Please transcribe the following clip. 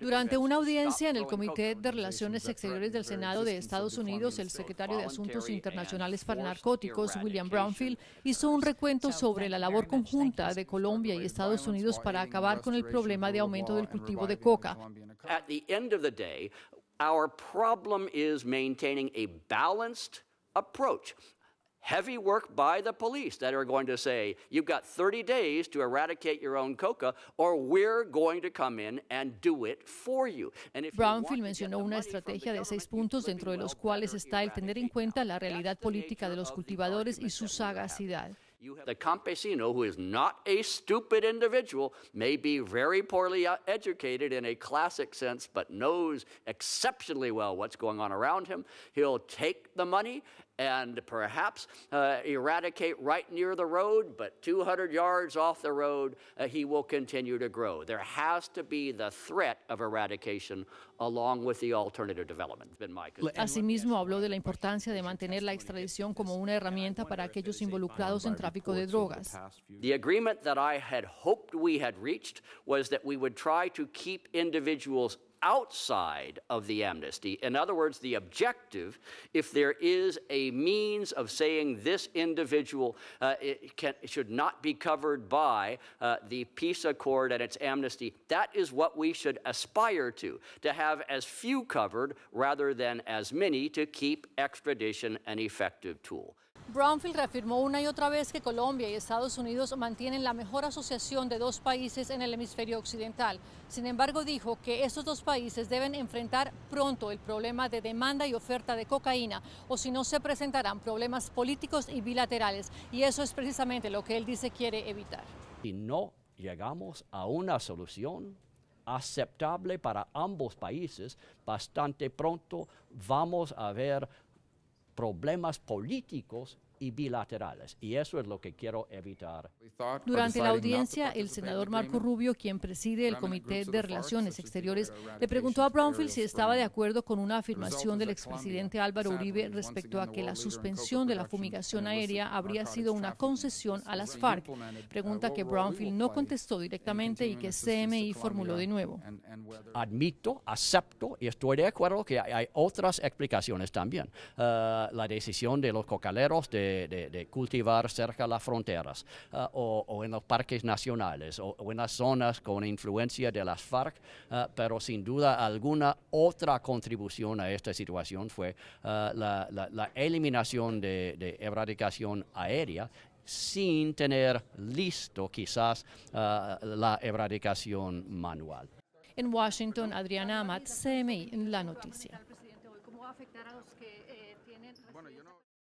Durante una audiencia en el Comité de Relaciones Exteriores del Senado de Estados Unidos, el secretario de Asuntos Internacionales para Narcóticos, William Brownfield, hizo un recuento sobre la labor conjunta de Colombia y Estados Unidos para acabar con el problema de aumento del cultivo de coca. problem maintaining balanced approach heavy work by the police that are going to say, you've got 30 days to eradicate your own coca, or we're going to come in and do it for you. And if Brownfield mencionó una estrategia de seis puntos dentro de los cuales está el tener en cuenta la realidad política de los cultivadores y su sagacidad. The campesino, who is not a stupid individual, may be very poorly uh, educated in a classic sense, but knows exceptionally well what's going on around him. He'll take the money and perhaps uh, eradicate right near the road, but 200 yards off the road, uh, he will continue to grow. There has to be the threat of eradication along with the alternative development. Asimismo, habló de la importancia de mantener la extradición como una herramienta para aquellos involucrados en tráfico de drogas. The agreement that I had hoped we had reached was that we would try to keep individuals outside of the amnesty. In other words, the objective, if there is a means of saying this individual uh, can, should not be covered by uh, the peace accord and its amnesty, that is what we should aspire to, to have as few covered rather than as many to keep extradition an effective tool. Brownfield reafirmó una y otra vez que Colombia y Estados Unidos mantienen la mejor asociación de dos países en el hemisferio occidental. Sin embargo, dijo que estos dos países deben enfrentar pronto el problema de demanda y oferta de cocaína, o si no se presentarán problemas políticos y bilaterales. Y eso es precisamente lo que él dice quiere evitar. Si no llegamos a una solución aceptable para ambos países, bastante pronto vamos a ver problemas políticos y bilaterales. Y eso es lo que quiero evitar. Durante la audiencia, el senador Marco Rubio, quien preside el Comité de Relaciones Exteriores, le preguntó a Brownfield si estaba de acuerdo con una afirmación del expresidente Álvaro Uribe respecto a que la suspensión de la fumigación aérea habría sido una concesión a las FARC, pregunta uh, que Brownfield no contestó directamente y que CMI formuló de nuevo. Admito, acepto y estoy de acuerdo que hay otras explicaciones también. Uh, la decisión de los cocaleros de de, cultivar cerca de las fronteras ah, o, en los parques nacionales o, en las zonas con influencia de las FARC, ah, pero sin duda alguna otra contribución a esta situación fue ah, la, eliminación de, erradicación aérea sin tener listo quizás la erradicación manual. En Washington, Adriana Amat, en la noticia.